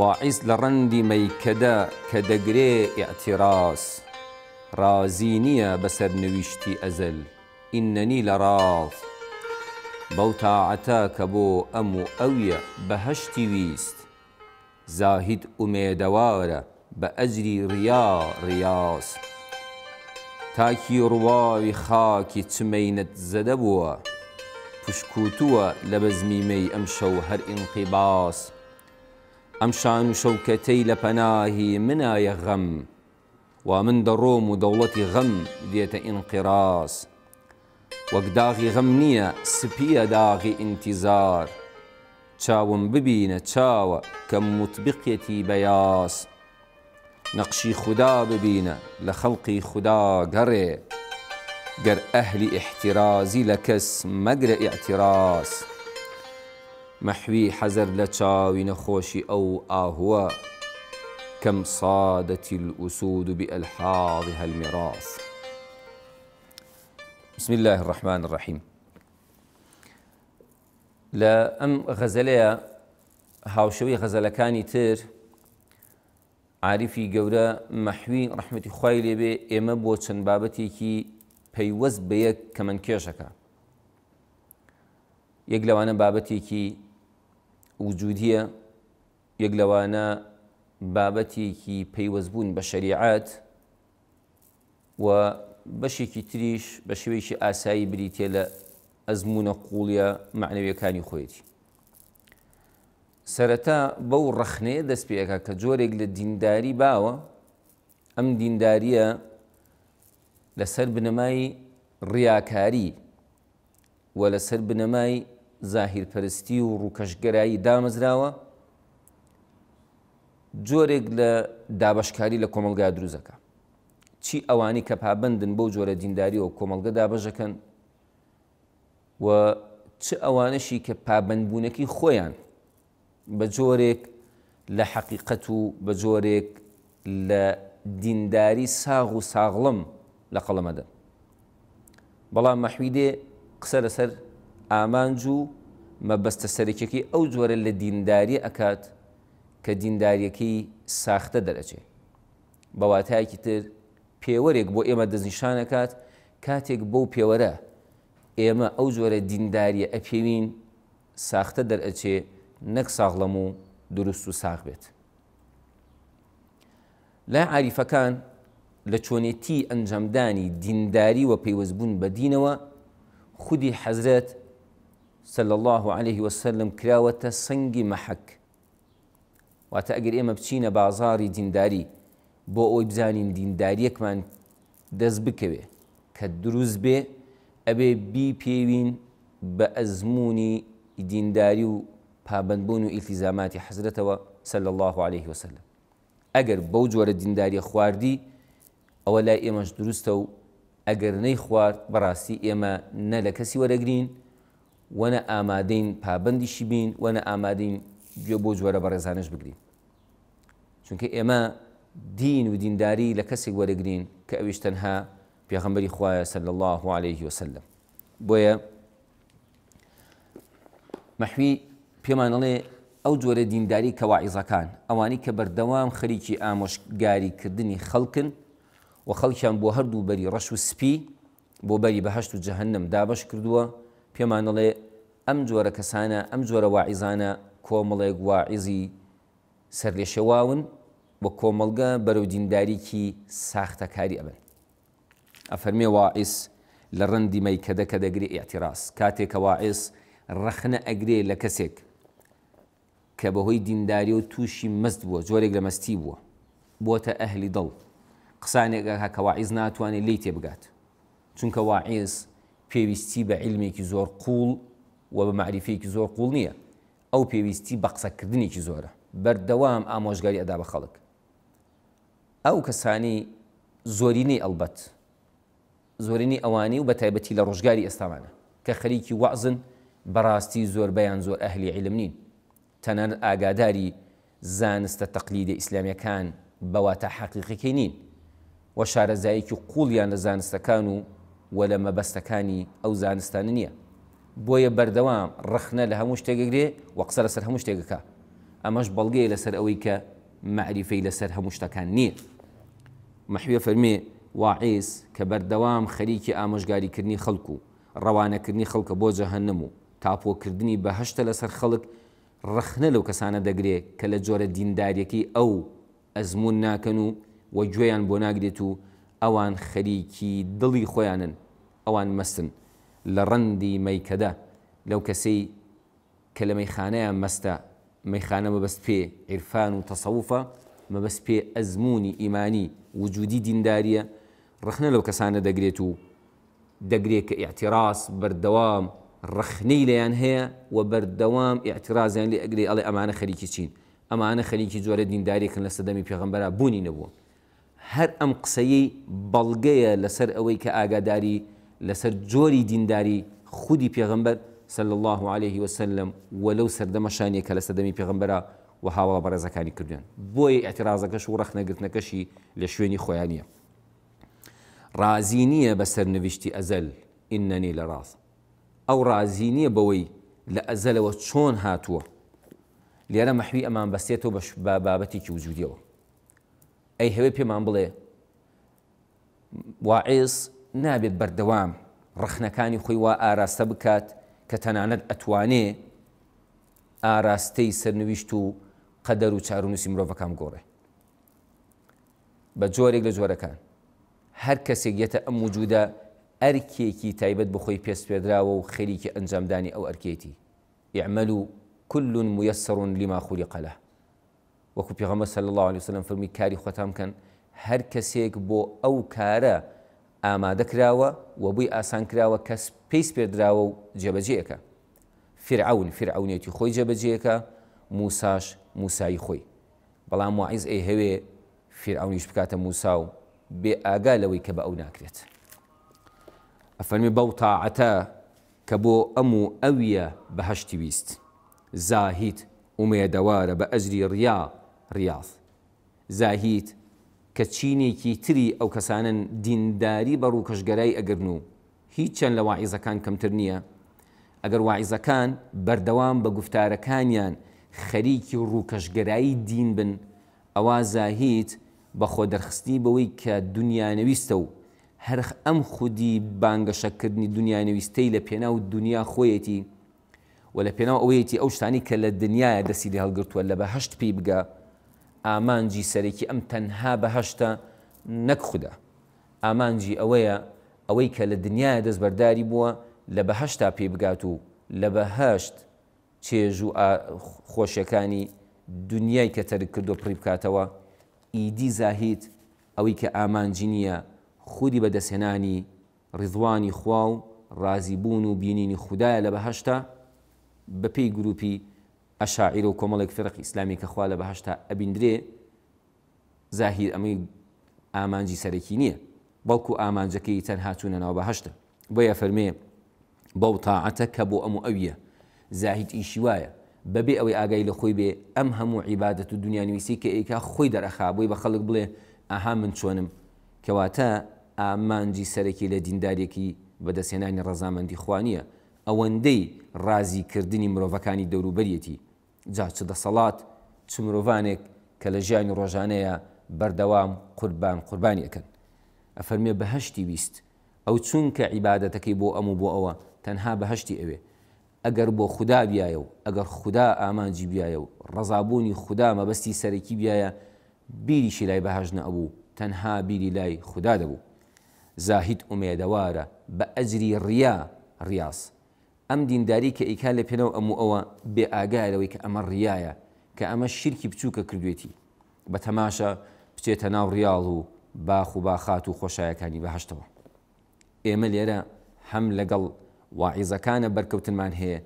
واعیز لە ڕەنی مەیکەدا کە دەگرێ ئیعتیراس ڕازی نییە بەسەر نوویشتی ئەزل ئینەنی لە ڕاڵ بەو تاعەتە کە بۆ ئەم و ئەویە بەهشتی ویست زاهید ئومێدەوارە بە ئەجری ڕیا ڕاز تاکی ڕواوی خاکی چمەینەت زەدە بووە پشکوتووە لە بەزمیمەی ئەم شەو هەر ئینقیباس امشان شوكتي لبناهي شەوکەتەی لە پەناهی منایە غەم و من دەڕۆم و دەوڵەتی غەم دێتە ئینقیراس وەک داغی غەم نییە سپیە داغی ئینتیزار چاوم ببينة چاوە كم متبقێتی بياس نقشي خدا ببينة لخلقي خدا قري گەڕێ أهلي احترازي لكس لە کەس مەحوی حەزەر لە چاوی نەخۆشی ئەو ئاهوە کەم سادەتی الأسود بألحاظها المراس بسم الله الرحمن الرحيم لە ئەم غەزەلەیە هاوشەوی كاني تير عارفي گەورە محوي رحمة خی بي إما بۆ چەند كي پەیوەست بە یەک کەمەن کێشەکە یەک لەوانە بابەتێکی وجودیە یەک لەوانە بابەتێکی پەیوەزبوون بە شەریعات و بەشێکی تریش بە شێوەیەکی ئاسایی بریتێ لە ئەزمونە قوڵیە معنەویەکانی خۆیەتی. سەرەتا بەو ڕخنەیە دەستپێکە کە جۆرێک لە دینداری باوە ئەم دینداریە لەسەر بنەمای ڕیاکاری و لەسەر بنەمای زاهیرپەرستی و ڕووکەشگەرایی دامەزراوە جۆرێک لە دابشکاری لە کۆمەلگا دروزەکە چی ئەوانی کە پابندن بەو جۆرە دینداری و کۆمەلگە دابەژەکەن و چ ئەوانەشی کە پابندبوونەکی خۆیان بە جۆرێک لە حەقیقەت و بە جۆرێک لە دینداری ساغ و ساغڵم لە قەڵەمەدە بەڵام مەحویدێ قسە لەسەر ئامانج و مەبەستە سەرکیەکەی ئەو جۆرە لە دینداری ئەکات کە دینداریەکەی ساختە دەرەچێ بەواتایکی تر پێوەرێک بۆ ئێمە دەزیشانەکات کاتێک بەو پێوەرە ئێمە ئەو جۆرە دینداریە ئەپێوین ساختە دەرئەچێ نەک ساغڵەم و دروست و ساغ بێت. لای عریفەکان لە چۆنێتی ئەنجەمدانی دینداری و پەیوەزبوون بە دینەوە خودی حەزرەت سل الله عليه وسلم کراوەتە سنگی مەحەک واتە ئەگەر ئێمە بچینە بازاری دینداری بۆ ئەوی بزانین دینداریەکمان دەست بکەوێ کە دروست بێ ئەبێ بی پێوین بە ئەزمموی دینداری و پابندبوون و ئیلتیزاماتی حەزرەتەوە سل الله عليه وسلم ئەگەر بەو جۆرە دینداری خواردی ئەوە لای ئێمەش دروستە و ئەگەر نەی خوارد بەڕاستی ئێمە نە لە کەسی وەرەگرین وەنە ئامادەین پابندیشی بین وەنە ئامادەین گوێ بۆ جۆرە بە ڕێزانش بگرین چونکە ئێمە دین و دینداری لە کەسێک وەرەگرین کە ئەویش تەنها پێغەمبەری خوایە سەل الله عليه وسلم بۆیە مەحوی پێمانەڵێ ئەو جۆرە دینداری کەواعیزەکان ئەوانی کە بەردەوام خەریکی ئامۆژگاریکردنی خەڵکن و خەڵکیان بۆ هەردوو بەری ڕەش و سپی بۆ بەری بەهشت و جەهنم دابش کردووە پێمانەڵێ ئەم جۆرە کەسانە ئەم جۆرە واعیزانە کۆمەڵێک واعیزی سەر لێشەواون بە کۆمەلگە بەرەو دینداریکی ساختەکاری ئەبن ئەفەرمێ واعیس لە ڕەنی مەیکەدە کە دەگرێ ئیاعتیڕاست کاتێکە واعیس ڕەخنە ئەگرێ لە کەسێک کە بەهۆی دینداری و تووشی مەست بووە جۆرێک لە مەستی بووە بۆتە ئەهلی دڵ قسانێک هەکەواعیز ناتوانێت لی تێبگات چونکە واعیز پێویستی بە علمێکی زۆر قوڵ و بە معریفەیەکی زۆر قوڵ نییە ئەو پێویستی بە قسەکردنێکی زۆرە بەردەوام ئامۆژگاری ئەدا بە خەڵک ئەو کەسانی زۆرینەی ئەلبەت زۆرینی ئەوانی و بە تایبەتی لە ڕۆژگاری ئێستامانە کە خەریکی وەعزن بەڕاستی زۆر بەیان زۆر ئەهلی علم نین تەنەن ئاگاداری زانستە تەقلیدە ئیسلامیەکان بەواتە حەقیقەکەی نین وە شارەزاییکی قوڵیان لە زانستەکان و و لە مەبەستەکانی ئەو زانستانە نییە بۆیە بەردەوام ڕخنە لە هەموو شتێکگرێ و قسە لەسەر هەموو شتێکەکە ئەمەش بەڵگەی لەسەر ئەوەی کە معریفەی لەسەر هەموو شتەکان نییە مەحویە فەرمێ واعیس کە بەردەوام خەریکی ئامۆژگاریکردنی خەڵکو و ڕەوانەکردنی خەڵکە بۆ جەهنم و تاپۆکردنی بەهشتە لەسەر خەڵک ڕخنە لەو کەسانە دەگرێت کە لە جۆرە دینداریەکی ئەو ئەزمون ناکەن و وە گوێیان بۆ ناگرێت و ئەوان خەریکی دڵی خۆیانن ئەوان مەستن لە ڕەنی مەیکەدا لەو کەسەی کە لە مەیخانەیە مەستە مەیخانە مەبەست پێ عرفان و تەسەوفە مەبەست پێ ئەزمموی ئیمانی وجودی دینداریە ڕخنە لەو کەسانە دەگرێت و دەگرێت کە ئاعتراس بەردەوام ڕخنەی لەیان هەیە و بەردەوام ئاعترازیان لێ ئەگری ئەڵێ ئەمانە خەریکی چین ئەمانە خەریکی جۆرە دینداریکن لە سەدەمی پێغمبەر بوونی نەبووە هەر ئەم قسەیەی بەڵگەیە لەسەر ئەوەی کە ئاگاداری لەسەر جۆری دینداری خودي پیغمبر صلى الله عليه وسلم ولو سردەمە شانێک کە لە سەدەمی پێغمبەرە و هاوڵە بەڕێزەکانی کردوێن بۆی اعتراازەکەش و ڕخنەگرتنەکەشی لە شوێنی خۆیانە رازی نییە بەسەر نوشتی ئەزەل ئینەنی لە ڕاست ئەو رازی نییە بەوەی لە ئەزەلەوە چۆن هاتووە لێرە مەحوی ئەمان بەستێتەوە بە بابەتێکی وجودیەوە ئەی هەوێ پێمان بڵێ واعێز نابێت بەردەوام ڕخنەکانی خۆی وا ئاراستە بکات کە تەنانەت ئەتوانێ ئاراستەی سەرنوشت و قەدەر و چارونووسی مرۆڤەکان گۆڕێ بە جۆرێک لە جۆرەکان هەر کەسێک یەتە ئەم وجودە ئەرکێکی تایبەت بخۆی پێست پێدراوە و خەریکی ئەنجامدانی ئەو ئەرکێتی یعمل و كل ميسر لما خلق له وكو بيغمبر صلى الله عليه وسلم فرمي كاري خۆتان كان هر كسيك بو او كارا اما دكراوا و بووی ئاسان کراوە کەس پێیس پێدراوە و فرعون يتي خوي جبجيكا موساش موسایی خۆی بلا وعیز اي هوي فرعون يشبكات موسا بي بێ لوي كبا او بە افرمي بو طاعتا كبو امو اويا بۆ ئەم ومێدەوارە بە ئەجری ڕیا ڕاز زاهیت کە چینێکی تری ئەو کەسانن دینداری بە ڕووکەشگەرای ئەگرن و هیچ چەند لە واعیزەکان کەمتر نییە ئەگەر واعیزەکان بەردەوام بە گفتارەکانیان خەریکی ڕووکەشگەرایی دین بن ئەوا زاهیت بە خۆ دەرخستی بەوەی کە دنیانەویستە و هەرخ ئەم خودی بانگەشەکردنی دنیانەویستەی لە پێناو دنیا خۆیەتی و لە پێناو ئەوەیەتی ئەو شتانی کە لە دنیاە دەسی لە هەڵگرتووە لە بەهشت پێی بگە ئامانجی سەرێکی ئەم تەنها بەهشتە نەکخدا ئامانجی ئەوەیە ئەوەی کە لە دنیاە دەستبەرداری بووە لە بەهشتا پێی بگات و لە بەهشت چێژ و خۆشیەکانی دنیای کە تەرک کردو پڕی بکاتەوە ئیدی زاهیت ئەوەی کە ئامانجی نییە خودی بەدەستهێنانی ڕیزوانی خوا و ڕازی بوون و بینینی خوددایە لە بەهشتا بەپی گروپی ئەشاعیر و کۆمەڵێک فرق ئیسلامی کەخوا لە بەهشتا ئەبیندرێ زاهیر ئەمەی ئامانجی سەرەکی نییە بەڵکو ئامانجەکەی تەنها چوونە ناو بەهشتە بۆیە فەرمێ بەو تاعەتە کە بۆ ئەم و ئەویە زاهید ئیشی وایە بەبێ ئەوەی ئاگای لە خۆی بێ ئەم هەموو عیبادەت و دنیاویسی کە ئیکا خۆی دەرەخا بۆی بە خەڵک بڵێ ئاها من چۆنم کەواتە ئامانجی سەرەکی لە دیندارێکی بەدەسێنانی ڕەزامەندی خوانیە ئەوەندەی ڕازیکردنی مرۆڤەکانی دەوروبەرەتی جا چ دەسەڵات چ مرۆڤانێک کە لە ژیانی ڕۆژانەیە بەردەوام قوربان قوربانیەکەن ئەفەرمێ بەهشتی ویست ئەو چونکە عیباەتەکەی بۆ ئەم و بۆ ئەوە تەنها بەهشتی ئەوێ ئەگەر بۆ خوددا بیایە و ئەگەر خوددا ئامانجی بیایە و ڕزابوونی خوددا مەبەستی سەرەکی بیایە بیریشی لای بەهژ نەبوو تەنها بیری لای خوددا دەبوو زاهیت ئومێدەوارە بە ئەجری ڕیا ڕاست ئەم دینداری کە ئیکا لە پێنەوە ئەموو ئەوە بێ ئاگایەوەی کە ئەمە ڕایە کە ئەمە شیرکی بچووکە کردوێتی بە تەماشە بچێتە ناو ریاڵ و باخ و باخات و خۆشایەکانی بەهشتەوە ئێمە لێرە هەم لەگەڵ واعیزەکانە بەرکەوتنمان هەیە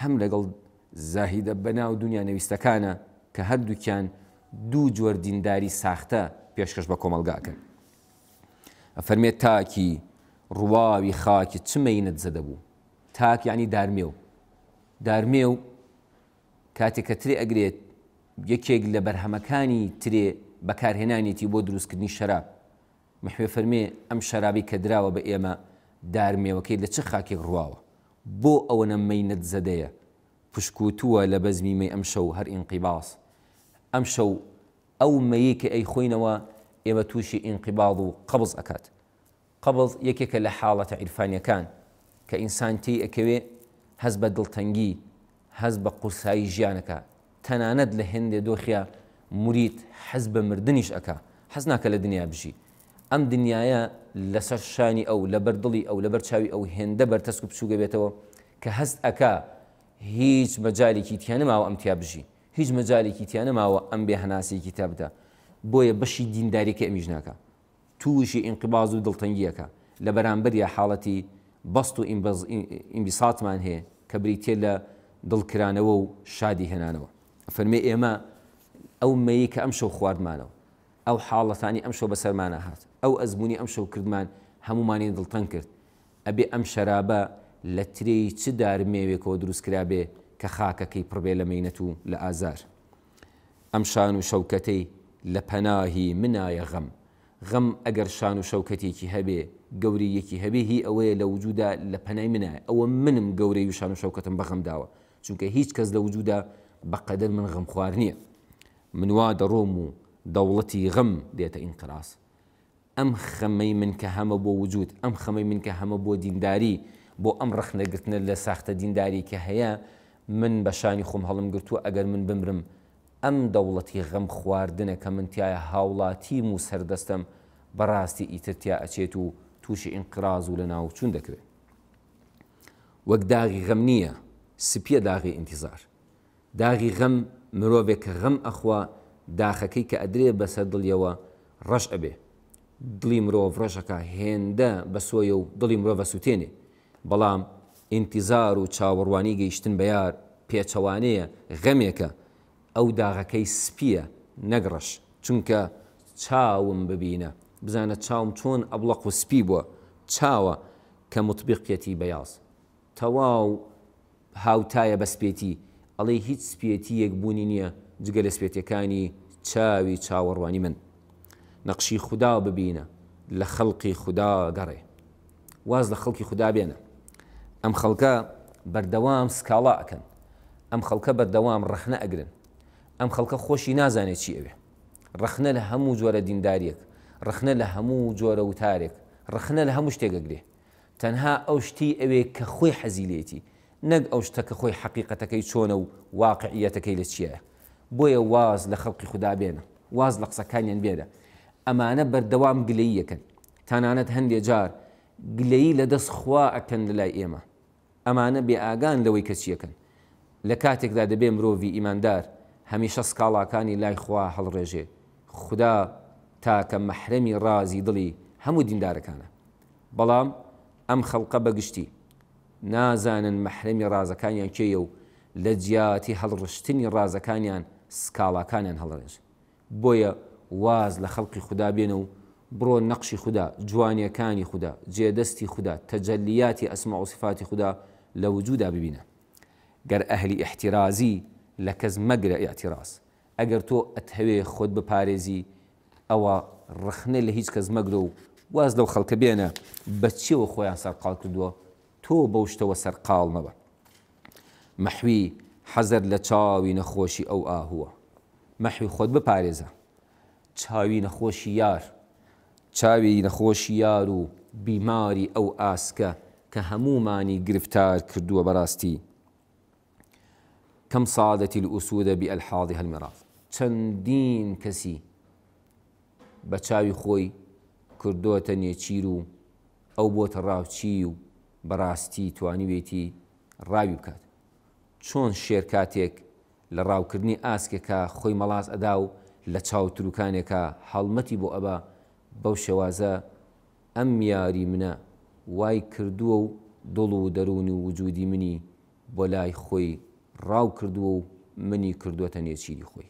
هەم لەگەڵ زاهیدە بەناو دنیا نەویستەکانە کە هەردووکیان دوو جۆر دینداری ساختە پێشکەش بە کۆمەلگاکەن ئەفەرمێت تاکی ڕواوی خاکی چمەینەت زەدەبوو تاک یعنی دارمێ و دارمێ و کاتێککە ترێ ئەگرێت یەکێک لە بەرهەمەکانی ترێ بەکارهێنانیتی بۆ دروستکردنی شەراب محوێ فەرمێ ئەم شەرابی کە دراوە بە ئێمە دارمێوەکەی لە چ خاکێک ڕواوە بۆ ئەوە نەمەینەت زەدەیە پشکوتووە لە بەزمی مەی ئەم شەو هەر ئینقیباس ئەم شەو ئەو مەیە کە ئەی خۆینەوە ئێمە تووشی ئینقیباڵ و قبز ئەکات قبز یەکێکە لە حاڵەتە عیرفانیەکان کە ئینسانتی ئەکەوێ هەز بە دڵتەنگی هەز بە قورسایی ژیانەکە تەنانەت لە هێندێ دۆخیا موریت حەز بە مردنیش ئەکا حەز ناکە لە دنیا بژی ئەم دنیاە لەسەر شانی ئەو لە بەردڵی ئەو لە بەرچاوی ئەو هێندە بەرتەسک و پشوگە بێتەوە کە هەست ئەکا هیچ مەجالێکی تیانەماوە ئەم تیا بژی هیچ مەجالێکی تیانەماوە ئەم بێ هەناسێکی تا بدە بۆیە بەشی دینداریکە ئەمیژناکە تووشی ئینقباز و دڵتەنگیەکە لە بەرامبەر یا حاڵەتی بەست و ئیمبیساتمان هەیە کە بریتێ لە دڵکرانەوە و شادی هێنانەوە فەرمی ئێمە ئەو مەیە کە ئەم شەو خواردمانەوە ئەو حاڵەتانی ئەمشەو بەسەرمانە هات ئەو ئەزمموی ئەمشەو کردمان هەمومانی دڵتەن کرد ئەبێ ئەم شەرابە لە ترەی چ دارمێوێکەوە دروستکرابێ کە خاکەکەی پڕبێ لە مینەت و لە ئازار ئەم شان و شەوکەتەی لە پەناهی منایە غەم غەم ئەگەر شان و شەوکەتێکی هەبێ گەوری یەکی هەبێ هی ئەوەیە لە وجودا لە پەنای منە ئەوە منم گەورەی و شان و شەوکەتم بەغەم داوە چونکە هیچ کەس لە وجودا بەقەدەر من غەم خوار نییە منوا دەڕۆم و دەوڵەتی غەم دێتە ئینقراس ئەم خەمەی من کە هەمە بۆ وجود ئەم خەمەی من کە هەمە بۆ دینداری بۆ ئەم ڕخنەگرتنە لە ساختە دینداری کە هەیە من بە شانی خۆم هەڵم گرتووە ئەگەر من بمرم ئەم دەوڵەتی غەم خواردنە کە منتیایە هاوڵاتیم و سەردەستم بەڕاستی ئیترتیا ئەچێت و تووشی ئینقراز و لە ناوچون دەکرێت وەک داغی غەم نییە سپیە داغی ئینتیزار داغی غەم مرۆڤێک کە غەم ئەخوا داخەکەی کە ئەدرێ بەسەر دڵیەوە ڕەش ئەبێ دڵی مرۆڤ ڕەشەکە هێندە بە سۆیە و دڵی مرۆڤە سووتێنێ بەڵام ئینتیزار و چاوەڕوانی گەیشتن بە یار پێچەوانەیە غەمێکە ئەو داغەکەی سپیە نەگڕش چونکە چاوم ببینە بزانە چاوم چۆن ئەبلق و سپی بووە چاوە کە مطبقەتی بەیاز تەواو هاوتایە بەسپێتی ئەڵێ هیچ سپێتی یەکبوونی نییە جگە لە سپێتەکانی چاوی چاوەڕوانی من نەقشی خوددا ببینە لە خەڵقی خوددا گەڕێ واز لە خەڵکی خوددا بێنە ئەم خەڵکە بەردەوام سکاڵا ئەکەن ئەم خەڵکە بەردەوام ڕەخنە ئەگرن ئەم خەڵکە خۆشی نازانێت چی ئەوێ ڕخنە لە هەموو جۆرە دینداریەک ڕخنە لە هەموو جۆرە وتارێک ڕخنە لە هەموو شتێکەگرێ تەنها ئەو شتی ئەوێ کە خۆی حەزیلێتی نەک ئەو شتەکە خۆی حەقیقەتەکەی چۆنە و واقعیەتەکەی لە چیە بۆیە واز لە خەڵکی خوددا بێنە واز لە قسەکانیان بێدە ئەمانە بەردەوام گلەییەکەن تانانەت هەندێک جار گلەیی لە دەست خوا ئەکەن لەلای ئێمە ئەمانە بێ ئاگان لەوەی کەچیەکەن لە کاتێکدا دەبێ مرۆڤ ئیماندار هەمیشە سکاڵاکانی لای خوا هەڵڕێژێ خدا تاکە مەحرەمی ڕازی دڵی هەموو دیندارەکانە بەڵام ئەم خەڵقە بەگشتی نازانن مەحرەمی ڕازەکانیان کێیە و لە جیاتی هەڵڕشتنی ڕازەکانیان سکاڵاکانیان هەڵڕێژ بۆیە واز لە خەڵقی خوددا بێنە و بڕۆ نەقشی خوددا جوانیەکانی خوددا جێدەستی خوددا تەجەلیاتی ئەسمە ئۆسیفاتی خوددا لە وجودا ببینە گەر ئەهلی احتیرازی لە کەس مەگرە ئیاعتیڕاست ئەگەر تۆ ئەت هەوێ خۆت بپارێزی ئەوە ڕخنە لە هیچ کەس مەگرە و واز لەو خەڵکە بێنە بەچیەوە خۆیان سەرقال کردووە تۆ بەو شتەوە سەرقال مەبە مەحوی حەزر لە چاوی نەخۆشی ئەو ئاهووە مەحوی خۆت بپارێزە چاوی نەخۆشی یار چاوی نەخۆشی یار و بیماری ئەو ئاسکە کە هەمومانی گرفتار کردووە بەڕاستی کەم سادەتی ئوسوودە بی ئەلحاڵی هەلمێراڵ چەندین کەسی بە چاوی خۆی کردوتە نێچیر و ئەو بۆتە ڕاوچی و بەڕاستی توانیوێتی ڕاوی بکات چۆن شێر کاتێک لە ڕاوکردنی ئاسکێکە خۆی مەڵاز ئەدا و لە چاوتروکانێکە هەڵمەتی بۆ ئەبا بەو شێوازە ئەم یاری منە وای کردووە و دڵ و دەرونی و وجودی منی بۆ لای خۆی ڕاو کردووە و منی کردووەتە نێچیری خۆی